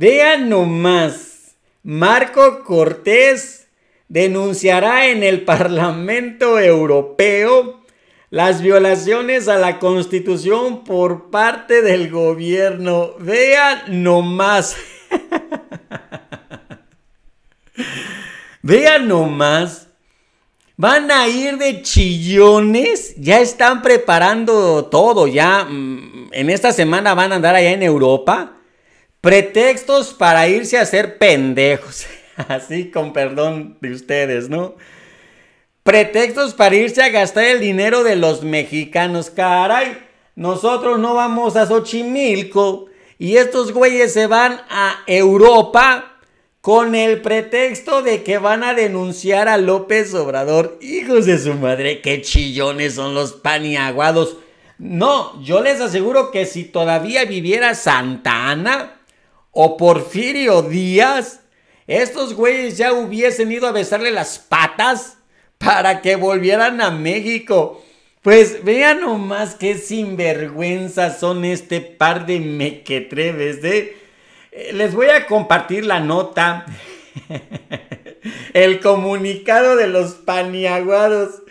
Vean nomás, Marco Cortés denunciará en el Parlamento Europeo las violaciones a la Constitución por parte del gobierno. Vean nomás. Vean nomás. Van a ir de chillones. Ya están preparando todo. Ya mm, en esta semana van a andar allá en Europa Pretextos para irse a hacer pendejos. Así con perdón de ustedes, ¿no? Pretextos para irse a gastar el dinero de los mexicanos. Caray, nosotros no vamos a Xochimilco y estos güeyes se van a Europa con el pretexto de que van a denunciar a López Obrador. Hijos de su madre, qué chillones son los paniaguados. No, yo les aseguro que si todavía viviera Santa Ana, o Porfirio Díaz, estos güeyes ya hubiesen ido a besarle las patas para que volvieran a México. Pues vean nomás qué sinvergüenza son este par de mequetreves. ¿eh? ¿eh? Les voy a compartir la nota, el comunicado de los paniaguados.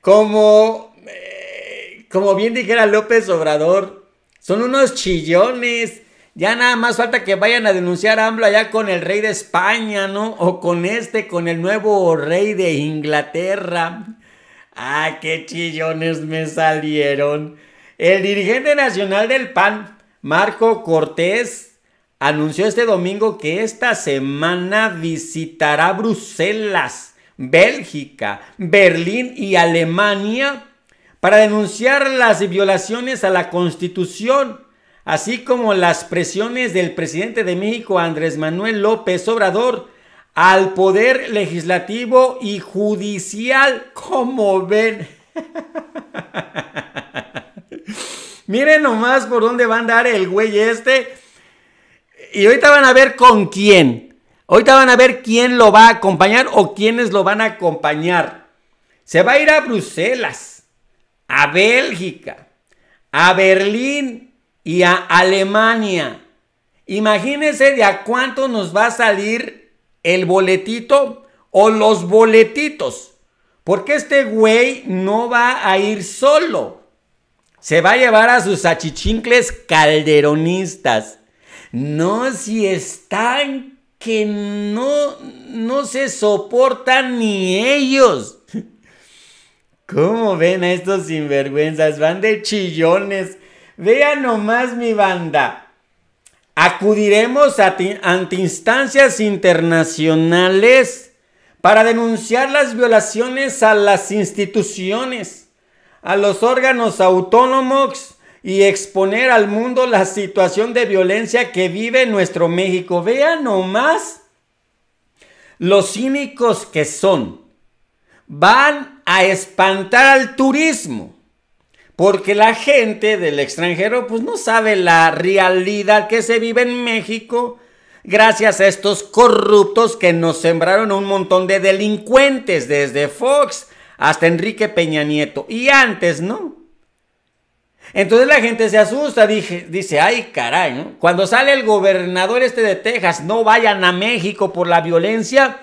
Como, eh, como bien dijera López Obrador, son unos chillones ya nada más falta que vayan a denunciar a AMLO allá con el rey de España, ¿no? O con este, con el nuevo rey de Inglaterra. Ah, qué chillones me salieron. El dirigente nacional del PAN, Marco Cortés, anunció este domingo que esta semana visitará Bruselas, Bélgica, Berlín y Alemania para denunciar las violaciones a la Constitución así como las presiones del presidente de México, Andrés Manuel López Obrador, al poder legislativo y judicial, como ven. Miren nomás por dónde va a andar el güey este. Y ahorita van a ver con quién. Ahorita van a ver quién lo va a acompañar o quiénes lo van a acompañar. Se va a ir a Bruselas, a Bélgica, a Berlín, y a Alemania. Imagínense de a cuánto nos va a salir el boletito o los boletitos. Porque este güey no va a ir solo. Se va a llevar a sus achichincles calderonistas. No, si están que no, no se soportan ni ellos. ¿Cómo ven a estos sinvergüenzas? Van de chillones Vean nomás mi banda. Acudiremos ante instancias internacionales para denunciar las violaciones a las instituciones, a los órganos autónomos y exponer al mundo la situación de violencia que vive nuestro México. Vean nomás los cínicos que son. Van a espantar al turismo porque la gente del extranjero pues no sabe la realidad que se vive en México gracias a estos corruptos que nos sembraron un montón de delincuentes desde Fox hasta Enrique Peña Nieto. Y antes, ¿no? Entonces la gente se asusta, dije, dice, ay caray, Cuando sale el gobernador este de Texas, no vayan a México por la violencia,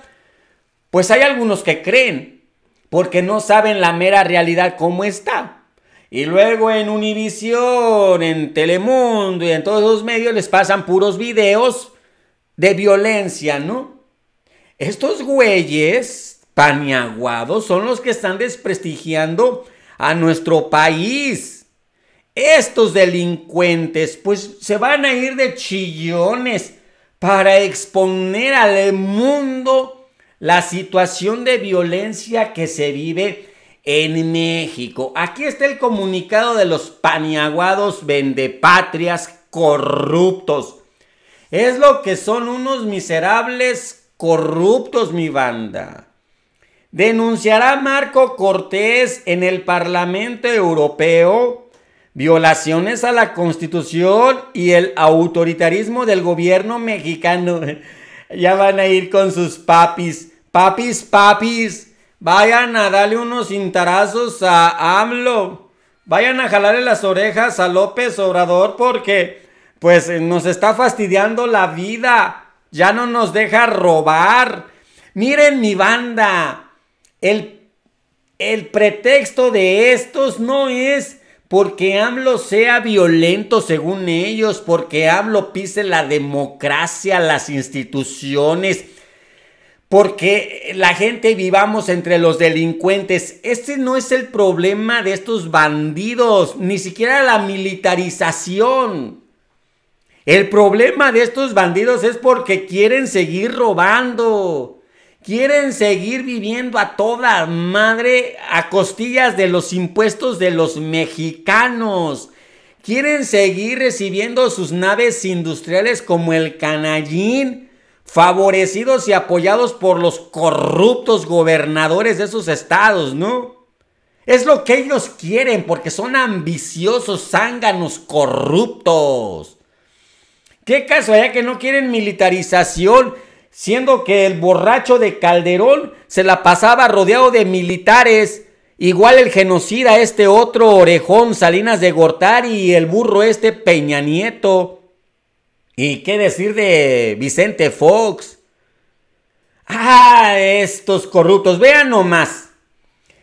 pues hay algunos que creen, porque no saben la mera realidad cómo está. Y luego en Univisión, en Telemundo y en todos los medios les pasan puros videos de violencia, ¿no? Estos güeyes paniaguados son los que están desprestigiando a nuestro país. Estos delincuentes pues se van a ir de chillones para exponer al mundo la situación de violencia que se vive en México. Aquí está el comunicado de los paniaguados vendepatrias corruptos. Es lo que son unos miserables corruptos, mi banda. Denunciará Marco Cortés en el Parlamento Europeo violaciones a la Constitución y el autoritarismo del gobierno mexicano. ya van a ir con sus papis, papis, papis Vayan a darle unos cintarazos a AMLO. Vayan a jalarle las orejas a López Obrador porque pues nos está fastidiando la vida. Ya no nos deja robar. Miren mi banda. El, el pretexto de estos no es porque AMLO sea violento según ellos, porque AMLO pise la democracia, las instituciones porque la gente vivamos entre los delincuentes. Este no es el problema de estos bandidos, ni siquiera la militarización. El problema de estos bandidos es porque quieren seguir robando. Quieren seguir viviendo a toda madre a costillas de los impuestos de los mexicanos. Quieren seguir recibiendo sus naves industriales como el canallín favorecidos y apoyados por los corruptos gobernadores de esos estados, ¿no? Es lo que ellos quieren porque son ambiciosos, zánganos, corruptos. Qué caso haya que no quieren militarización, siendo que el borracho de Calderón se la pasaba rodeado de militares. Igual el genocida, este otro orejón, Salinas de Gortari y el burro este Peña Nieto. ¿Y qué decir de Vicente Fox? Ah, estos corruptos, vean nomás.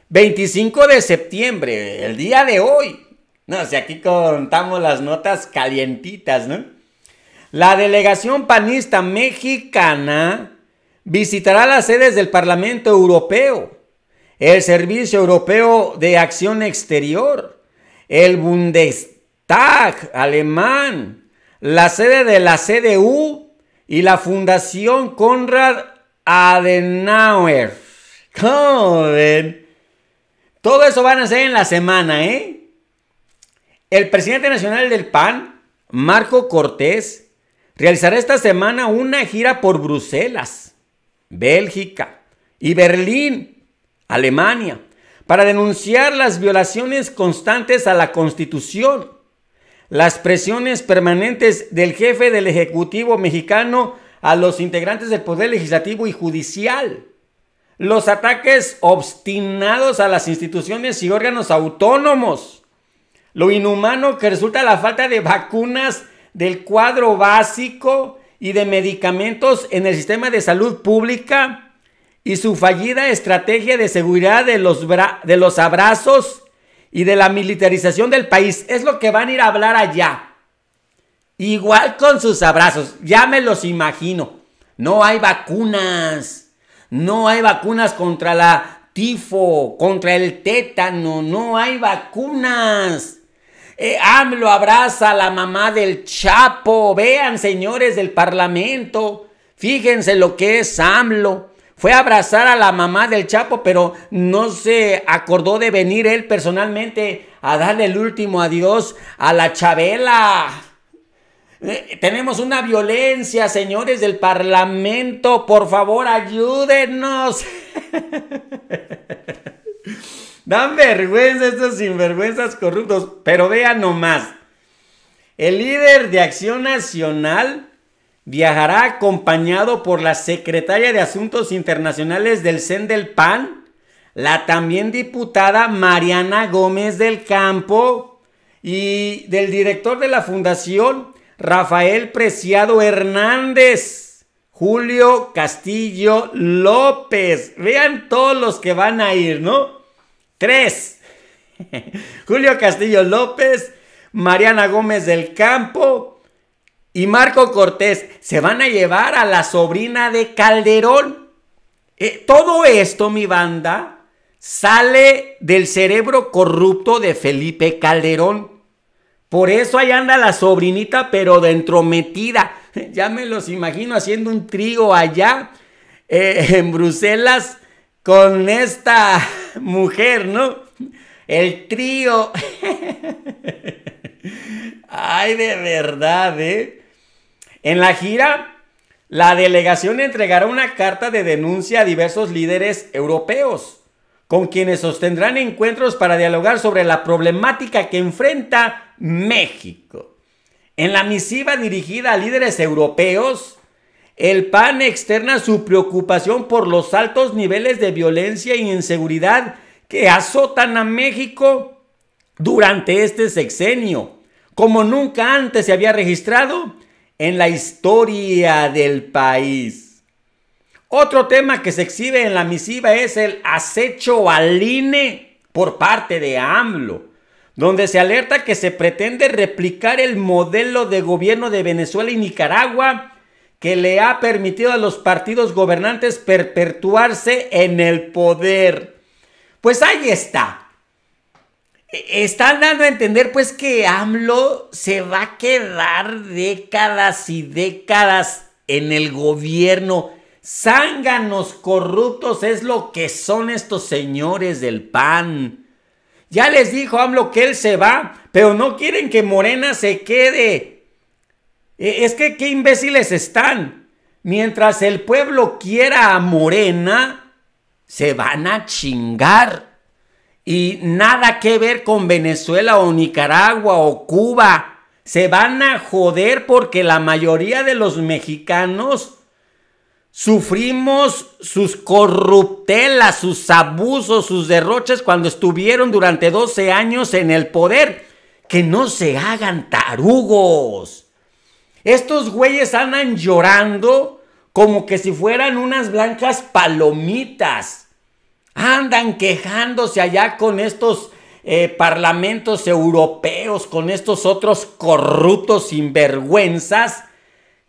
25 de septiembre, el día de hoy. No, si aquí contamos las notas calientitas, ¿no? La delegación panista mexicana visitará las sedes del Parlamento Europeo, el Servicio Europeo de Acción Exterior, el Bundestag alemán, la sede de la CDU y la Fundación Conrad Adenauer. Todo eso van a ser en la semana, ¿eh? El presidente nacional del PAN, Marco Cortés, realizará esta semana una gira por Bruselas, Bélgica y Berlín, Alemania, para denunciar las violaciones constantes a la Constitución las presiones permanentes del jefe del Ejecutivo mexicano a los integrantes del Poder Legislativo y Judicial, los ataques obstinados a las instituciones y órganos autónomos, lo inhumano que resulta la falta de vacunas del cuadro básico y de medicamentos en el sistema de salud pública y su fallida estrategia de seguridad de los, de los abrazos y de la militarización del país. Es lo que van a ir a hablar allá. Igual con sus abrazos, ya me los imagino. No hay vacunas. No hay vacunas contra la tifo, contra el tétano, no hay vacunas. Eh, AMLO abraza a la mamá del Chapo. Vean, señores del Parlamento, fíjense lo que es AMLO. Fue a abrazar a la mamá del Chapo, pero no se acordó de venir él personalmente a darle el último adiós a la Chabela. Eh, tenemos una violencia, señores del Parlamento. Por favor, ayúdenos. Dan vergüenza estos sinvergüenzas corruptos. Pero vean nomás. El líder de Acción Nacional viajará acompañado por la secretaria de Asuntos Internacionales del CEN del PAN, la también diputada Mariana Gómez del Campo y del director de la Fundación Rafael Preciado Hernández, Julio Castillo López. Vean todos los que van a ir, ¿no? Tres. Julio Castillo López, Mariana Gómez del Campo, y Marco Cortés se van a llevar a la sobrina de Calderón. Eh, todo esto, mi banda, sale del cerebro corrupto de Felipe Calderón. Por eso ahí anda la sobrinita, pero dentro metida. Ya me los imagino haciendo un trigo allá eh, en Bruselas con esta mujer, ¿no? El trío. Ay, de verdad, ¿eh? En la gira, la delegación entregará una carta de denuncia a diversos líderes europeos, con quienes sostendrán encuentros para dialogar sobre la problemática que enfrenta México. En la misiva dirigida a líderes europeos, el PAN externa su preocupación por los altos niveles de violencia e inseguridad que azotan a México durante este sexenio, como nunca antes se había registrado en la historia del país. Otro tema que se exhibe en la misiva es el acecho al INE por parte de AMLO, donde se alerta que se pretende replicar el modelo de gobierno de Venezuela y Nicaragua que le ha permitido a los partidos gobernantes perpetuarse en el poder. Pues ahí está están dando a entender pues que AMLO se va a quedar décadas y décadas en el gobierno. Zánganos corruptos es lo que son estos señores del PAN. Ya les dijo AMLO que él se va, pero no quieren que Morena se quede. E, es que qué imbéciles están. Mientras el pueblo quiera a Morena, se van a chingar y nada que ver con Venezuela o Nicaragua o Cuba. Se van a joder porque la mayoría de los mexicanos sufrimos sus corruptelas, sus abusos, sus derroches cuando estuvieron durante 12 años en el poder. Que no se hagan tarugos. Estos güeyes andan llorando como que si fueran unas blancas palomitas Andan quejándose allá con estos eh, parlamentos europeos, con estos otros corruptos sinvergüenzas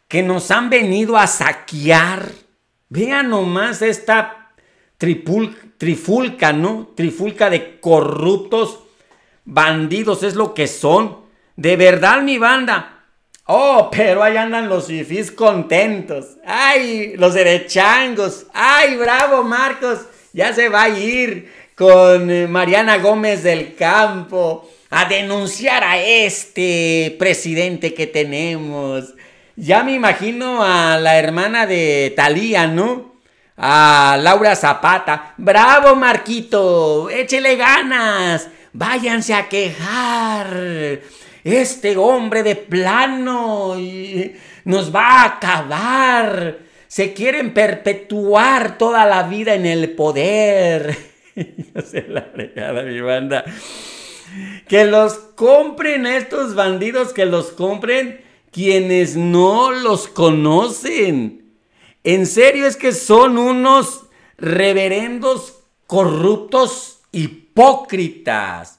que nos han venido a saquear. Vean nomás esta tripul trifulca, ¿no? Trifulca de corruptos bandidos, es lo que son. De verdad, mi banda. Oh, pero ahí andan los fifís contentos. Ay, los derechangos. Ay, bravo, Marcos ya se va a ir con eh, Mariana Gómez del Campo a denunciar a este presidente que tenemos. Ya me imagino a la hermana de Talía, ¿no? A Laura Zapata. Bravo, Marquito. Échele ganas. Váyanse a quejar. Este hombre de plano nos va a acabar se quieren perpetuar toda la vida en el poder. Yo sé la regada, mi banda. Que los compren estos bandidos, que los compren quienes no los conocen. En serio es que son unos reverendos corruptos hipócritas.